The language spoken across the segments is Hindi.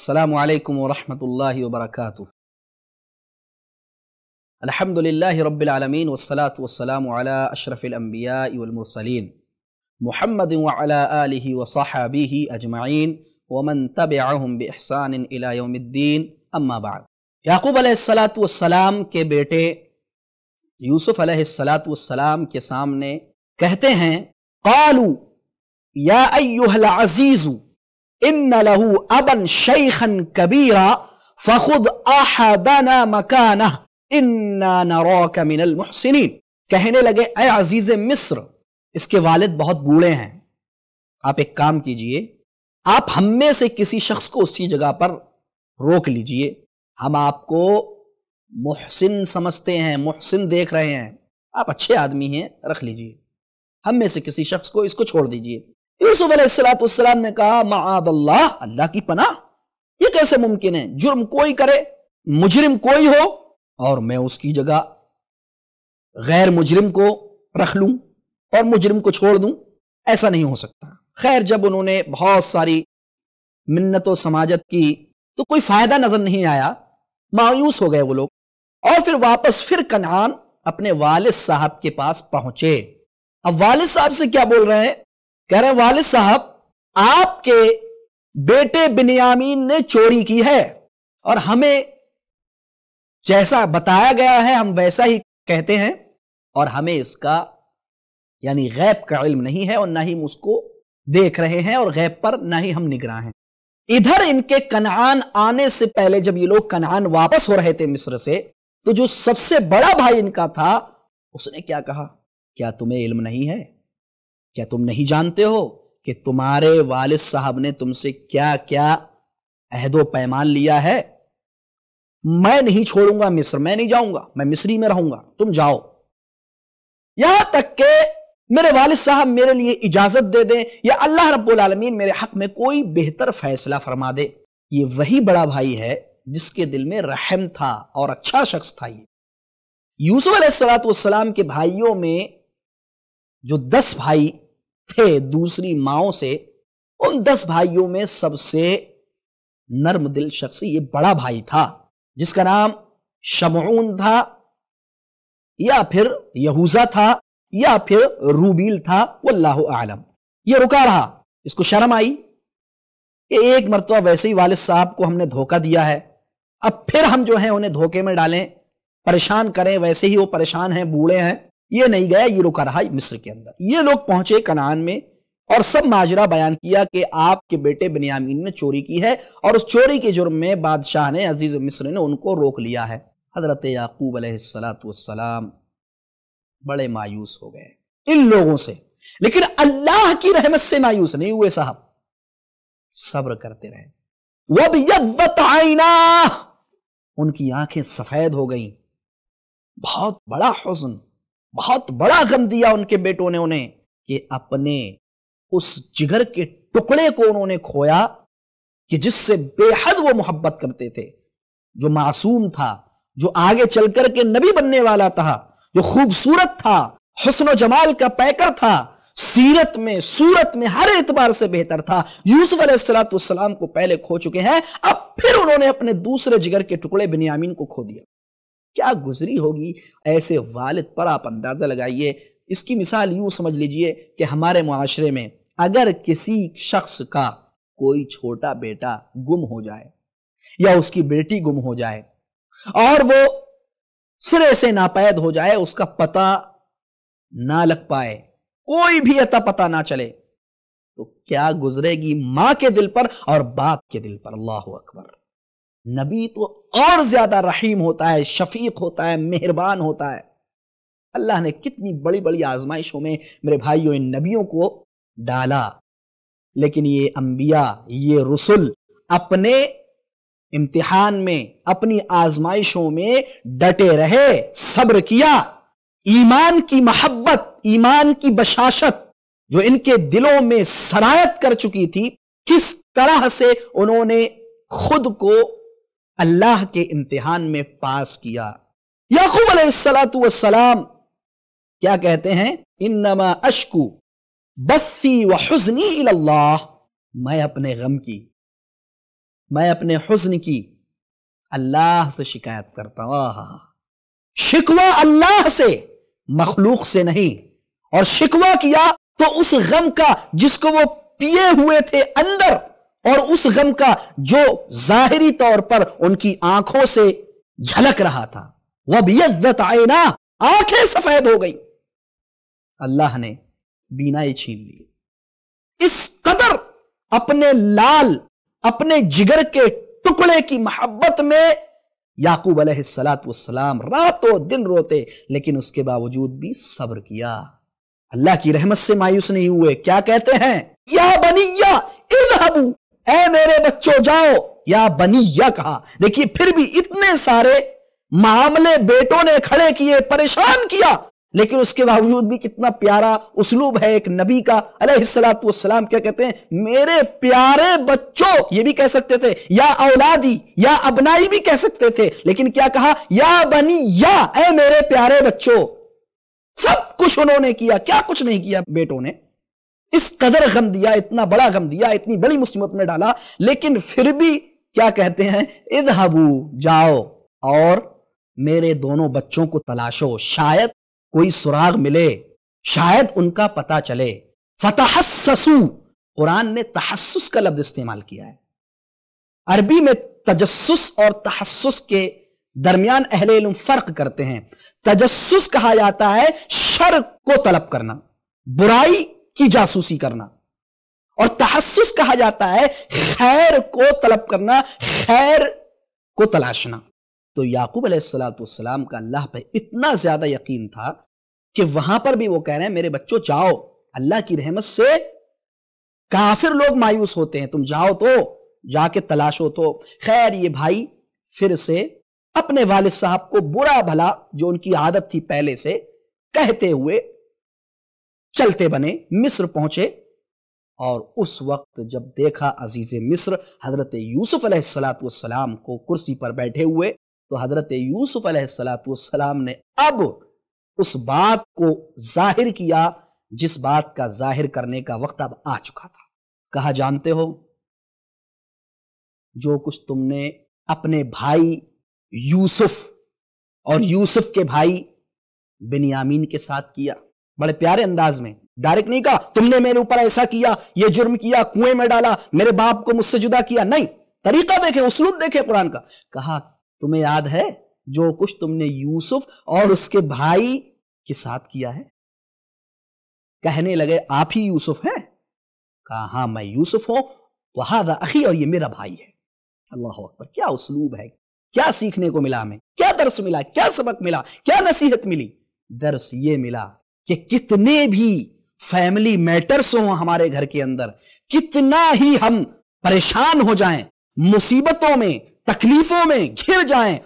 السلام عليكم ورحمة الله وبركاته الحمد لله رب العالمين والصلاة والسلام على أشرف الأنبياء والمرسلين محمد وعلى آله وصحابه أجمعين ومن تبعهم بإحسان إلى يوم الدين أما بعد يعقوب عليه الصلاة والسلام کے بیٹے के बेटे الصلاة والسلام کے سامنے کہتے ہیں قالوا يا أيها अजीजू इन लहू अबन शेखन कबीरा फखुद आहदाना मकाना इन्ना मिनल मुहसिनीन कहने लगे ऐ अजीज मिस्र इसके वालिद बहुत बूढ़े हैं आप एक काम कीजिए आप हम में से किसी शख्स को उसी जगह पर रोक लीजिए हम आपको मुहसिन समझते हैं मुहसिन देख रहे हैं आप अच्छे आदमी हैं रख लीजिए हम में से किसी शख्स को इसको छोड़ दीजिए यूसुफ्लाम ने कहा माद अल्लाह अल्लाह की पना ये कैसे मुमकिन है जुर्म कोई करे मुजरिम कोई हो और मैं उसकी जगह गैर मुजरिम को रख लूं और मुजरिम को छोड़ दूं ऐसा नहीं हो सकता खैर जब उन्होंने बहुत सारी मिन्नत व समाजत की तो कोई फायदा नजर नहीं आया मायूस हो गए वो लोग और फिर वापस फिर कनान अपने वालिद साहब के पास पहुंचे अब वालिद साहब से क्या बोल रहे हैं कह रहे हैं वालिद साहब आपके बेटे बिनियामीन ने चोरी की है और हमें जैसा बताया गया है हम वैसा ही कहते हैं और हमें इसका यानी गैब का इल्म नहीं है और ना ही हम उसको देख रहे हैं और गैब पर ना ही हम निगरान हैं इधर इनके कनान आने से पहले जब ये लोग कनान वापस हो रहे थे मिस्र से तो जो सबसे बड़ा भाई इनका था उसने क्या कहा क्या तुम्हें इल्म नहीं है क्या तुम नहीं जानते हो कि तुम्हारे वालिद साहब ने तुमसे क्या क्या अहदो पैमान लिया है मैं नहीं छोड़ूंगा मिस्र मैं नहीं जाऊंगा मैं मिस्री में रहूंगा तुम जाओ यहां तक के मेरे वालिद साहब मेरे लिए इजाजत दे दें या अल्लाह रब्बुल आलमीन मेरे हक में कोई बेहतर फैसला फरमा दे ये वही बड़ा भाई है जिसके दिल में रहम था और अच्छा शख्स था ये यूसुफ सलाम के भाइयों में जो दस भाई थे दूसरी माओ से उन दस भाइयों में सबसे नर्म दिल शख्स ये बड़ा भाई था जिसका नाम शमून था या फिर यहूजा था या फिर रूबील था अल्लाह आलम ये रुका रहा इसको शर्म आई कि एक मरतबा वैसे ही वालिद साहब को हमने धोखा दिया है अब फिर हम जो है उन्हें धोखे में डालें परेशान करें वैसे ही वो परेशान हैं बूढ़े हैं ये नहीं गया ये रुका रहा मिस्र के अंदर ये लोग पहुंचे कनान में और सब माजरा बयान किया कि आपके बेटे बिनियामीन ने चोरी की है और उस चोरी के जुर्म में बादशाह ने अजीज मिस्र ने उनको रोक लिया है हजरत याकूब अलैहिस्सलाम बड़े मायूस हो गए इन लोगों से लेकिन अल्लाह की रहमत से मायूस नहीं हुए साहब सब्र करते रहे वह उनकी आंखें सफेद हो गई बहुत बड़ा हुस्न बहुत बड़ा गम दिया उनके बेटों ने उन्हें कि अपने उस जिगर के टुकड़े को उन्होंने खोया कि जिससे बेहद वो मोहब्बत करते थे जो मासूम था जो आगे चलकर के नबी बनने वाला था जो खूबसूरत था हसन जमाल का पैकर था सीरत में सूरत में हर एतबार से बेहतर था यूसुफ अलैहिस्सलाम को पहले खो चुके हैं अब फिर उन्होंने अपने दूसरे जिगर के टुकड़े बिनियामीन को खो दिया क्या गुजरी होगी ऐसे वालिद पर आप अंदाज़ा लगाइए इसकी मिसाल यूँ समझ लीजिए कि हमारे माशरे में अगर किसी शख्स का कोई छोटा बेटा गुम हो जाए या उसकी बेटी गुम हो जाए और वो सिरे से नापैद हो जाए उसका पता ना लग पाए कोई भी अता पता ना चले तो क्या गुजरेगी माँ के दिल पर और बाप के दिल पर अल्लाह अकबर नबी तो और ज्यादा रहीम होता है शफीक होता है मेहरबान होता है अल्लाह ने कितनी बड़ी बड़ी आजमाइशों में मेरे भाइयों इन नबियों को डाला लेकिन ये अंबिया ये रसुल अपने इम्तिहान में अपनी आजमाइशों में डटे रहे सब्र किया ईमान की मोहब्बत ईमान की बशाशत जो इनके दिलों में सरायत कर चुकी थी किस तरह से उन्होंने खुद को अल्लाह के इम्तिहान में पास किया याकूब अलैहिस्सलाम क्या कहते हैं इन नमा अशकू बस्सी व हजनी अल्लाह मैं अपने गम की मैं अपने हजन की अल्लाह से शिकायत करता हूं आहा शिकवा अल्लाह से मखलूक से नहीं और शिकवा किया तो उस गम का जिसको वो पिए हुए थे अंदर और उस गम का जो जाहिरी तौर पर उनकी आंखों से झलक रहा था वह आए ना आंखें सफेद हो गई अल्लाह ने बीनाई छीन ली इस कदर अपने लाल अपने जिगर के टुकड़े की मोहब्बत में याकूब सलाम रातों दिन रोते लेकिन उसके बावजूद भी सब्र किया अल्लाह की रहमत से मायूस नहीं हुए क्या कहते हैं या बनिया इजहबू है मेरे बच्चों जाओ या बनी या कहा देखिए फिर भी इतने सारे मामले बेटों ने खड़े किए परेशान किया लेकिन उसके बावजूद भी कितना प्यारा उसलूब है एक नबी का सलाम क्या कहते हैं मेरे प्यारे बच्चों ये भी कह सकते थे या औलादी या अबनाई भी कह सकते थे लेकिन क्या कहा या बनी या ए मेरे प्यारे बच्चों सब कुछ उन्होंने किया क्या कुछ नहीं किया बेटों ने इस कदर गम दिया इतना बड़ा गम दिया इतनी बड़ी मुसीबत में डाला लेकिन फिर भी क्या कहते हैं इधहबू जाओ और मेरे दोनों बच्चों को तलाशो शायद कोई सुराग मिले शायद उनका पता चले फतहसु कुरान ने तहस्स का लफ्ज इस्तेमाल किया है अरबी में तजस्सुस और तहस्स के दरमियान अहले इलम फर्क करते हैं तजस्स कहा जाता है शर को तलब करना बुराई की जासूसी करना और तहसुस कहा जाता है खैर को तलब करना खैर को तलाशना तो याकूब अलैहिस्सलाम का अल्लाह पे इतना ज्यादा यकीन था कि वहां पर भी वो कह रहे हैं मेरे बच्चों जाओ अल्लाह की रहमत से काफिर लोग मायूस होते हैं तुम जाओ तो जाके तलाशो तो खैर ये भाई फिर से अपने वालिद साहब को बुरा भला जो उनकी आदत थी पहले से कहते हुए चलते बने मिस्र पहुंचे और उस वक्त जब देखा अजीज मिस्र हजरत यूसुफ सलाम को कुर्सी पर बैठे हुए तो हजरत यूसुफ सलाम ने अब उस बात को जाहिर किया जिस बात का जाहिर करने का वक्त अब आ चुका था कहा जानते हो जो कुछ तुमने अपने भाई यूसुफ और यूसुफ के भाई बिनियामीन के साथ किया बड़े प्यारे अंदाज में डायरेक्ट नहीं कहा तुमने मेरे ऊपर ऐसा किया ये जुर्म किया कुएं में डाला मेरे बाप को मुझसे जुदा किया नहीं तरीका देखे उसलूप देखे कुरान का कहा तुम्हें याद है जो कुछ तुमने यूसुफ और उसके भाई के साथ किया है कहने लगे आप ही यूसुफ हैं कहा हाँ मैं यूसुफ हूं तो अखी और ये मेरा भाई है अल्लाह अकबर क्या उसलूब है क्या सीखने को मिला हमें क्या दर्स मिला क्या सबक मिला क्या नसीहत मिली दर्स ये मिला कि कितने भी फैमिली मैटर्स हों हमारे घर के अंदर कितना ही हम परेशान हो जाएं मुसीबतों में तकलीफों में घिर जाएं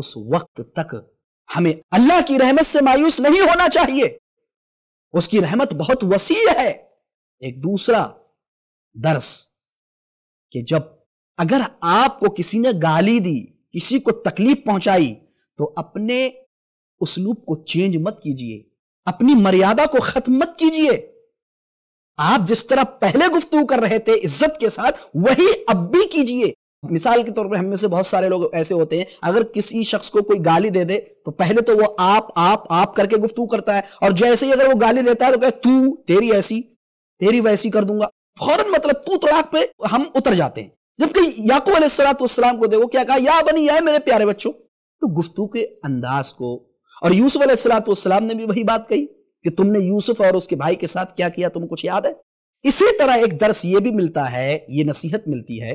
उस वक्त तक हमें अल्लाह की रहमत से मायूस नहीं होना चाहिए उसकी रहमत बहुत वसी है एक दूसरा दर्स कि जब अगर आपको किसी ने गाली दी किसी को तकलीफ पहुंचाई तो अपने उसलूब को चेंज मत कीजिए अपनी मर्यादा को खत्म मत कीजिए आप जिस तरह पहले गुफ्तु कर रहे थे इज्जत के साथ वही अब भी कीजिए मिसाल के तौर पर हमें से बहुत सारे लोग ऐसे होते हैं अगर किसी शख्स को कोई गाली दे दे तो पहले तो वो आप आप आप करके गुफ्तु करता है और जैसे ही अगर वो गाली देता है तो कहे तू तेरी ऐसी तेरी वैसी कर दूंगा फौरन मतलब तू तड़ाक पे हम उतर जाते हैं जबकि याकूब अलैहिस्सलाम को देखो क्या कहा या बनी या मेरे प्यारे बच्चों तो गुफ्तु के अंदाज को और यूसुफ अलैहिस्सलाम ने भी वही बात कही कि तुमने यूसुफ और उसके भाई के साथ क्या किया तुम कुछ याद है इसी तरह एक दर्श ये भी मिलता है ये नसीहत मिलती है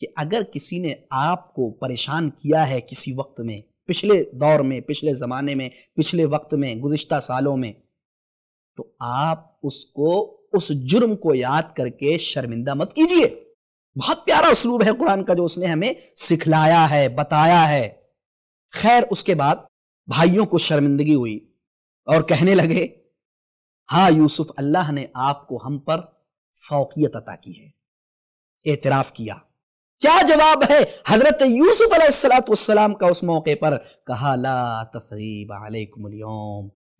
कि अगर किसी ने आपको परेशान किया है किसी वक्त में पिछले दौर में पिछले ज़माने में पिछले वक्त में गुज्तर सालों में तो आप उसको उस जुर्म को याद करके शर्मिंदा मत कीजिए बहुत प्यारा उसलूब है कुरान का जो उसने हमें सिखलाया है बताया है खैर उसके बाद भाइयों को शर्मिंदगी हुई और कहने लगे हाँ यूसुफ अल्लाह ने आपको हम पर फौकियत अता की है एतराफ किया क्या जवाब है हजरत यूसुफ अलैहिस्सलाम का उस मौके पर कहा ला तफरीब अलैकुम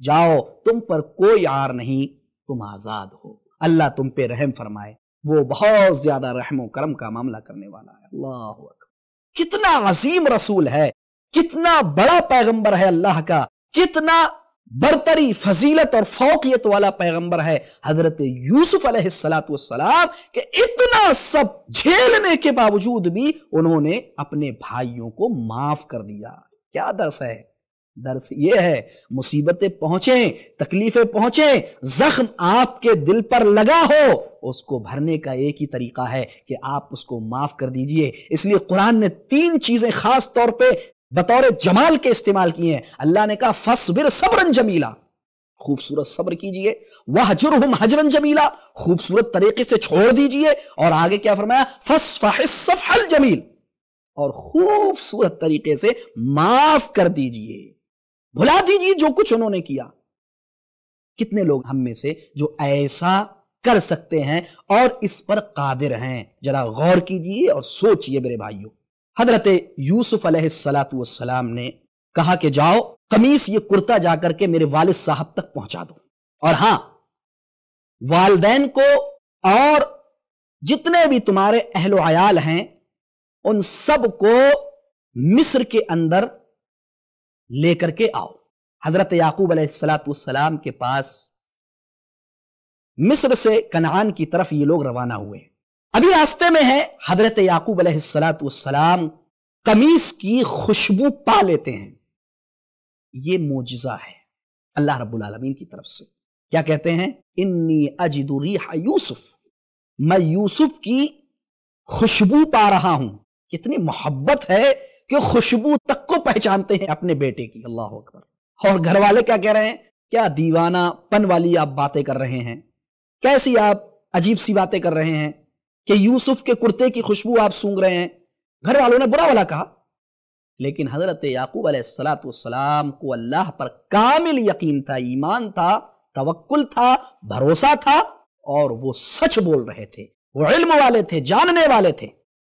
जाओ तुम पर कोई आर नहीं तुम आजाद हो अल्लाह तुम पे रहम फरमाए वो बहुत ज्यादा रहमो करम का मामला करने वाला है अल्लाह कितना अजीम रसूल है कितना बड़ा पैगंबर है अल्लाह का कितना बरतरी फजीलत और फौकियत वाला पैगंबर है हजरत यूसुफ सलाम के इतना सब झेलने के बावजूद भी उन्होंने अपने भाइयों को माफ कर दिया क्या दर्श है दर्श ये है मुसीबतें पहुंचे तकलीफें पहुंचे जख्म आपके दिल पर लगा हो उसको भरने का एक ही तरीका है कि आप उसको माफ कर दीजिए इसलिए कुरान ने तीन चीजें खास तौर पे बतौर जमाल के इस्तेमाल किए हैं अल्लाह ने कहा फसबिर सबरन जमीला खूबसूरत सब्र कीजिए वह हजर हम हजरन जमीला खूबसूरत तरीके से छोड़ दीजिए और आगे क्या फरमाया फसफल जमील और खूबसूरत तरीके से माफ कर दीजिए भुला दीजिए जो कुछ उन्होंने किया कितने लोग हम में से जो ऐसा कर सकते हैं और इस पर कादिर हैं जरा गौर कीजिए और सोचिए मेरे भाइयों हजरत यूसुफ अलैहिस्सलाम ने कहा कि जाओ कमीस ये कुर्ता जाकर के मेरे वालिद साहब तक पहुंचा दो और हां वालदेन को और जितने भी तुम्हारे अहलो आयाल हैं उन सब को मिस्र के अंदर लेकर के आओ हजरत याकूब अलैहिस्सलाम के पास मिस्र से कनान की तरफ ये लोग रवाना हुए अभी रास्ते में है हजरत याकूब सलाम कमीज की खुशबू पा लेते हैं ये मोजा है अल्लाह रब्बुल आलमीन की तरफ से क्या कहते हैं इन्नी अजिदुरी यूसुफ मैं यूसुफ की खुशबू पा रहा हूं कितनी मोहब्बत है कि खुशबू तक को पहचानते हैं अपने बेटे की अल्लाह अकबर और घर वाले क्या कह रहे हैं क्या दीवाना पन वाली आप बातें कर रहे हैं कैसी आप अजीब सी बातें कर रहे हैं कि यूसुफ के कुर्ते की खुशबू आप सूंघ रहे हैं घर वालों ने बुरा वाला कहा लेकिन हजरत याकूब सलाम को अल्लाह पर कामिल यकीन था ईमान था तवक्कुल था भरोसा था और वो सच बोल रहे थे वो इल्म वाले थे जानने वाले थे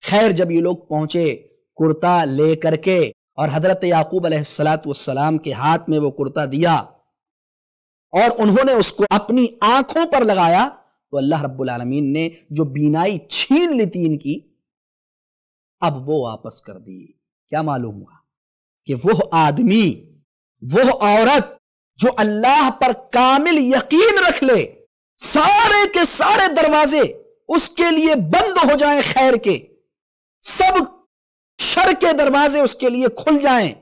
खैर जब ये लोग पहुंचे कुर्ता ले करके और हजरत याकूब सलाम के हाथ में वो कुर्ता दिया और उन्होंने उसको अपनी आंखों पर लगाया तो अल्लाह रब्बुल ने जो बीनाई छीन ली थी इनकी अब वो वापस कर दी क्या मालूम हुआ कि वो आदमी वो औरत जो अल्लाह पर कामिल यकीन रख ले सारे के सारे दरवाजे उसके लिए बंद हो जाएं खैर के सब शर के दरवाजे उसके लिए खुल जाएं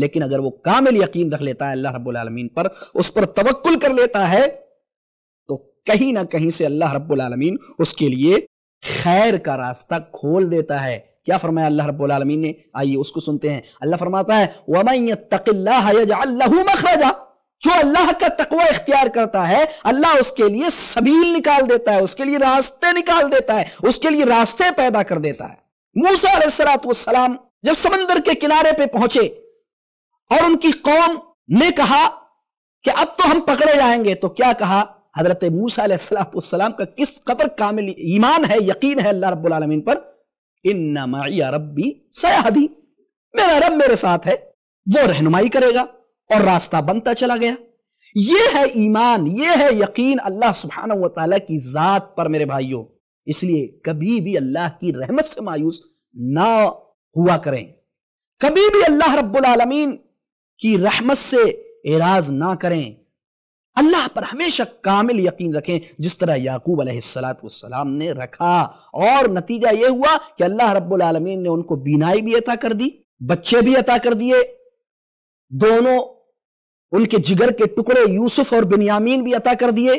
लेकिन अगर वो कामिल यकीन रख लेता है अल्लाह रब्बुल आलमीन पर उस पर तवक्कुल कर लेता है कहीं ना कहीं से अल्लाह रब्बुल आलमीन उसके लिए खैर का रास्ता खोल देता है क्या फरमाया अल्लाह रब्बुल आलमीन ने आइए उसको सुनते हैं अल्लाह फरमाता है वमैजा जो अल्लाह का तकवा इख्तियार करता है अल्लाह उसके लिए सबील निकाल देता है उसके लिए रास्ते निकाल देता है उसके लिए रास्ते पैदा कर देता है मूसा सलाम जब समंदर के किनारे पे पहुंचे और उनकी कौम ने कहा कि अब तो हम पकड़े जाएंगे तो क्या कहा हजरत सलाम का किस कदर कामिल ईमान है यकीन है अल्लाह रब्लमिन पर इन रबी सयाहदी मेरा रब मेरे साथ है वो रहनुमाई करेगा और रास्ता बनता चला गया ये है ईमान ये है यकीन अल्लाह सुबहाना तला की ज़ात पर मेरे भाइयों इसलिए कभी भी अल्लाह की रहमत से मायूस ना हुआ करें कभी भी अल्लाह रब्बुल आलमीन की रहमत से एराज ना करें अल्लाह पर हमेशा कामिल यकीन रखें जिस तरह याकूब अलैहिस्सलाम ने रखा और नतीजा यह हुआ कि अल्लाह रब्बुल आलमीन ने उनको बीनाई भी अता कर दी बच्चे भी अता कर दिए दोनों उनके जिगर के टुकड़े यूसुफ और बिनयामीन भी अता कर दिए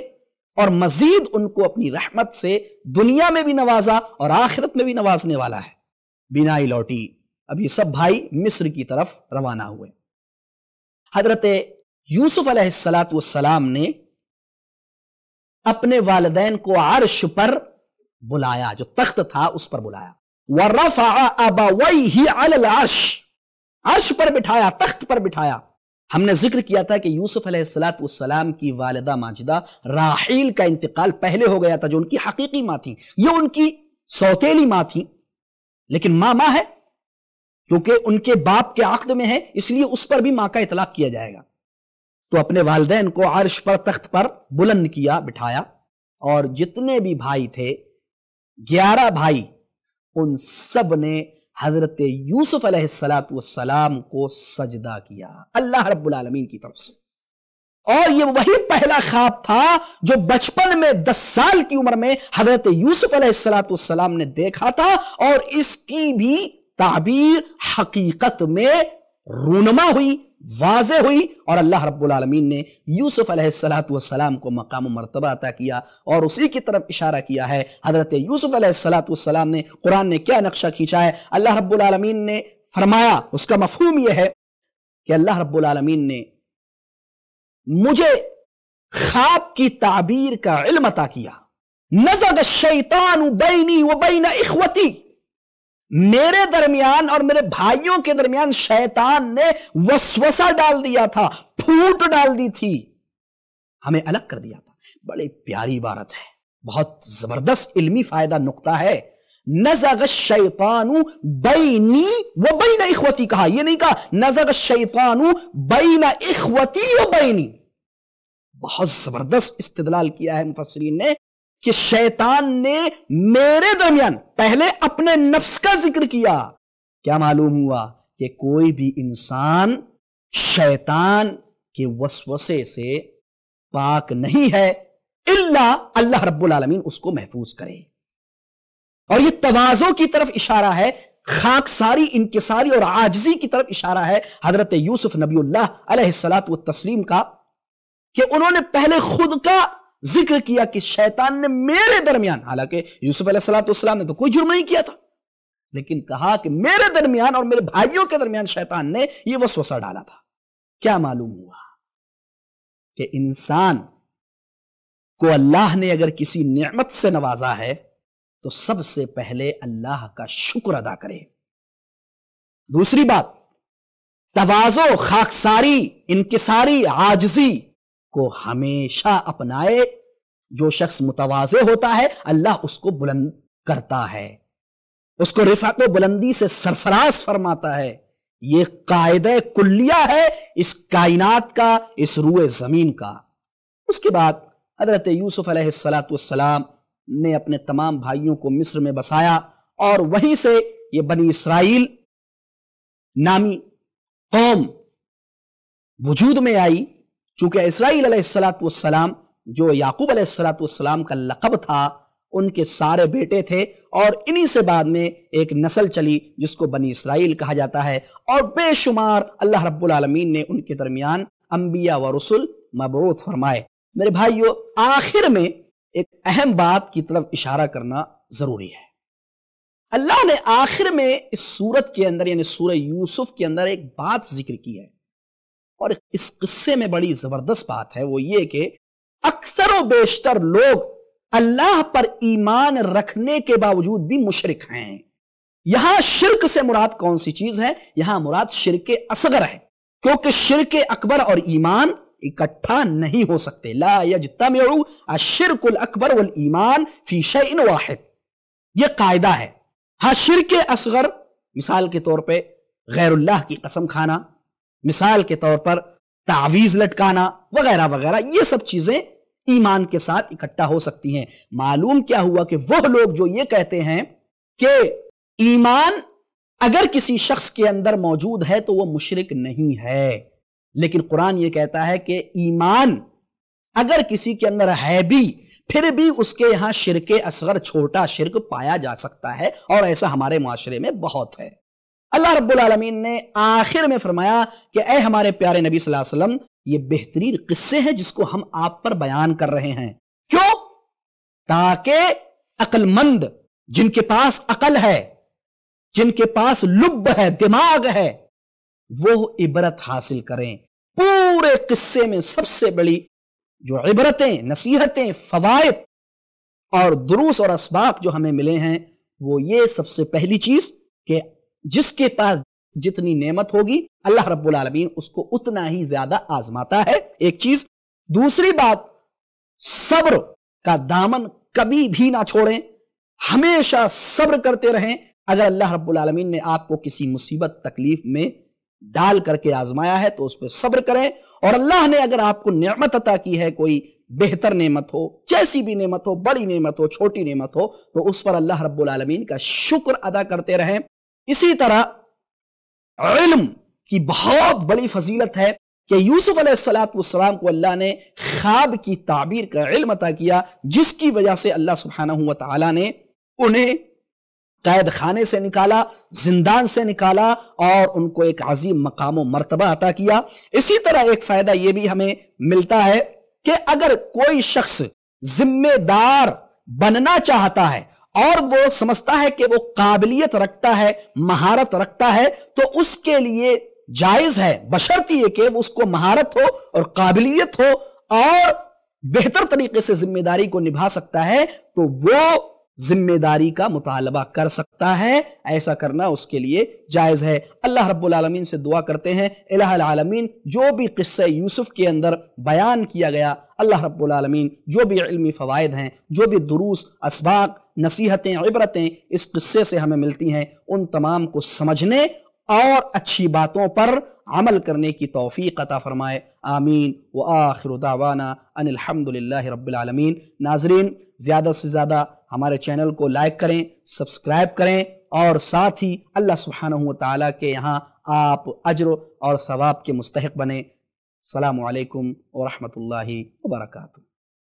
और मजीद उनको अपनी रहमत से दुनिया में भी नवाजा और आखिरत में भी नवाजने वाला है बिनाई लौटी अब ये सब भाई मिस्र की तरफ रवाना हुए हजरत यूसुफ सलाम ने अपने वालदेन को अर्श पर बुलाया जो तख्त था उस पर बुलाया वर्रफा अबावई ही अर्श अर्श पर बिठाया तख्त पर बिठाया हमने जिक्र किया था कि यूसुफ सलाम की वालदा माजिदा राहील का इंतकाल पहले हो गया था जो उनकी हकीकी माँ थी ये उनकी सौतेली माँ थी लेकिन माँ माँ है क्योंकि उनके बाप के आकद में है इसलिए उस पर भी माँ का इतलाक किया जाएगा तो अपने वालदेन को अर्श पर तख्त पर बुलंद किया बिठाया और जितने भी भाई थे ग्यारह भाई उन सब ने हजरत यूसुफ अलैहिस्सलाम को सजदा किया अल्लाह रबालमीन की तरफ से और ये वही पहला ख्वाब था जो बचपन में दस साल की उम्र में हजरत यूसुफ अलैहिस्सलाम ने देखा था और इसकी भी ताबीर हकीकत में रूनमा हुई वाज हुई और अल्लाह रबालमीन ने यूसुफ सलाम को मकाम मरतबा अता किया और उसी की तरफ इशारा किया है हज़रत यूसुफ सलाम ने कुरान ने क्या नक्शा खींचा है अल्लाह रबालमीन ने फरमाया उसका मफहूम यह है कि अल्लाह रबालमीन ने मुझे खाब की ताबीर का इल्म अता किया नजर शैतानी वो बैन इखवती मेरे दरमियान और मेरे भाइयों के दरमियान शैतान ने वसवसा डाल दिया था फूट डाल दी थी हमें अलग कर दिया था बड़ी प्यारी इबारत है बहुत जबरदस्त इल्मी फायदा नुकता है नजग शैतानु बैनी व बैना इखवती कहा यह नहीं कहा नजग शैतानु बैना इखवती व बैनी बहुत जबरदस्त इस्तदलाल किया है मुफसरीन ने कि शैतान ने मेरे दरमियान पहले अपने नफ्स का जिक्र किया क्या मालूम हुआ कि कोई भी इंसान शैतान के वसवसे से पाक नहीं है इल्ला अल्लाह रब्बुल आलमीन उसको महफूज करे और ये तवाजो की तरफ इशारा है खाक सारी इनकसारी और आजजी की तरफ इशारा है हजरत यूसुफ नबी सलात तस्लीम का कि उन्होंने पहले खुद का जिक्र किया कि शैतान ने मेरे दरमियान हालांकि यूसुफ अलैहिस्सलाम ने तो कोई जुर्म नहीं किया था लेकिन कहा कि मेरे दरमियान और मेरे भाइयों के दरमियान शैतान ने यह वसवसा डाला था क्या मालूम हुआ कि इंसान को अल्लाह ने अगर किसी नेमत से नवाजा है तो सबसे पहले अल्लाह का शुक्र अदा करे दूसरी बात तवाजो खाकसारी इनकिसारी आजजी को हमेशा अपनाए जो शख्स मुतवाजे होता है अल्लाह उसको बुलंद करता है उसको रिफात बुलंदी से सरफराज फरमाता है ये कायद कुल्लिया है इस कायनात का इस रूए ज़मीन का उसके बाद हजरत यूसुफ अलैहिस्सलाम ने अपने तमाम भाइयों को मिस्र में बसाया और वहीं से ये बनी इसराइल नामी कौम वजूद में आई चूंकि इसराइल सलाम जो याकूब सलाम का लकब था उनके सारे बेटे थे और इन्हीं से बाद में एक नस्ल चली जिसको बनी इसराइल कहा जाता है और बेशुमार अल्लाह रब्बुल आलमीन ने उनके दरमियान अंबिया व रसुल मबरूत फरमाए मेरे भाइयों आखिर में एक अहम बात की तरफ इशारा करना जरूरी है अल्लाह ने आखिर में इस सूरत के अंदर यानी सूर यूसुफ के अंदर एक बात जिक्र की है और इस किस्से में बड़ी जबरदस्त बात है वो ये कि अक्सर बेशतर लोग अल्लाह पर ईमान रखने के बावजूद भी मुशरक हैं यहां शिरक से मुराद कौन सी चीज है यहां मुराद शिरक असगर है क्योंकि शिरक अकबर और ईमान इकट्ठा नहीं हो सकते ला यजतमयू अशिरकुल अकबर वल ईमान फीश इन वाहिद यह कायदा है हा शिरक असगर मिसाल के तौर पे गैरुल्लाह की कसम खाना मिसाल के तौर पर तावीज लटकाना वगैरह वगैरह ये सब चीजें ईमान के साथ इकट्ठा हो सकती हैं मालूम क्या हुआ कि वह लोग जो ये कहते हैं कि ईमान अगर किसी शख्स के अंदर मौजूद है तो वह मुशरक नहीं है लेकिन कुरान ये कहता है कि ईमान अगर किसी के अंदर है भी फिर भी उसके यहाँ शिरक असगर छोटा शिरक पाया जा सकता है और ऐसा हमारे माशरे में बहुत है अल्लाह रबालमीन ने आखिर में फरमाया कि ए हमारे प्यारे नबी वसल्लम ये बेहतरीन किस्से हैं जिसको हम आप पर बयान कर रहे हैं क्यों ताकि अकलमंद जिनके पास अकल है जिनके पास लुब्ब है दिमाग है वो इबरत हासिल करें पूरे किस्से में सबसे बड़ी जो इबरतें नसीहतें फवायद और दुरूस और इसबाक जो हमें मिले हैं वो ये सबसे पहली चीज कि जिसके पास जितनी नेमत होगी अल्लाह रब्बुल आलमीन उसको उतना ही ज्यादा आजमाता है एक चीज दूसरी बात सब्र का दामन कभी भी ना छोड़ें हमेशा सब्र करते रहें अगर अल्लाह रब्बुल आलमीन ने आपको किसी मुसीबत तकलीफ में डाल करके आजमाया है तो उस पर सब्र करें और अल्लाह ने अगर आपको नेमत अता की है कोई बेहतर नेमत हो जैसी भी नेमत हो बड़ी नेमत हो छोटी नेमत हो तो उस पर अल्लाह रब्बुल आलमीन का शुक्र अदा करते रहें इसी तरह इल्म की बहुत बड़ी फजीलत है कि यूसुफ अलैहिस्सलाम को अल्लाह ने ख्वाब की ताबीर का इल्म अता किया जिसकी वजह से अल्लाह सुबहाना हुआ तला ने उन्हें कैद खाने से निकाला जिंदान से निकाला और उनको एक अजीम मकाम मरतबा अता किया इसी तरह एक फायदा यह भी हमें मिलता है कि अगर कोई शख्स जिम्मेदार बनना चाहता है और वो समझता है कि वो काबिलियत रखता है महारत रखता है तो उसके लिए जायज है बशर्ती ये कि उसको महारत हो और काबिलियत हो और बेहतर तरीके से जिम्मेदारी को निभा सकता है तो वो जिम्मेदारी का मुतालबा कर सकता है ऐसा करना उसके लिए जायज़ है अल्लाह रब्बुल आलमीन से दुआ करते हैं आलमीन जो भी किस्से यूसुफ के अंदर बयान किया गया अल्लाह रब्बुल आलमीन जो भी इल्मी फ़वाद हैं जो भी दुरूस इसबाक नसीहतें इबरतें इस किस्से से हमें मिलती हैं उन तमाम को समझने और अच्छी बातों पर अमल करने की तोफ़ी अता फ़रमाए आमीन व आखिर दावाना अनिलहमदिल्ला रबालमीन नाजरीन ज़्यादा से ज़्यादा हमारे चैनल को लाइक करें सब्सक्राइब करें और साथ ही अल्लाह सुबहान तला के यहाँ आप अजर और सवाब के मुस्तक बने सलामकुम वरहमल वर्का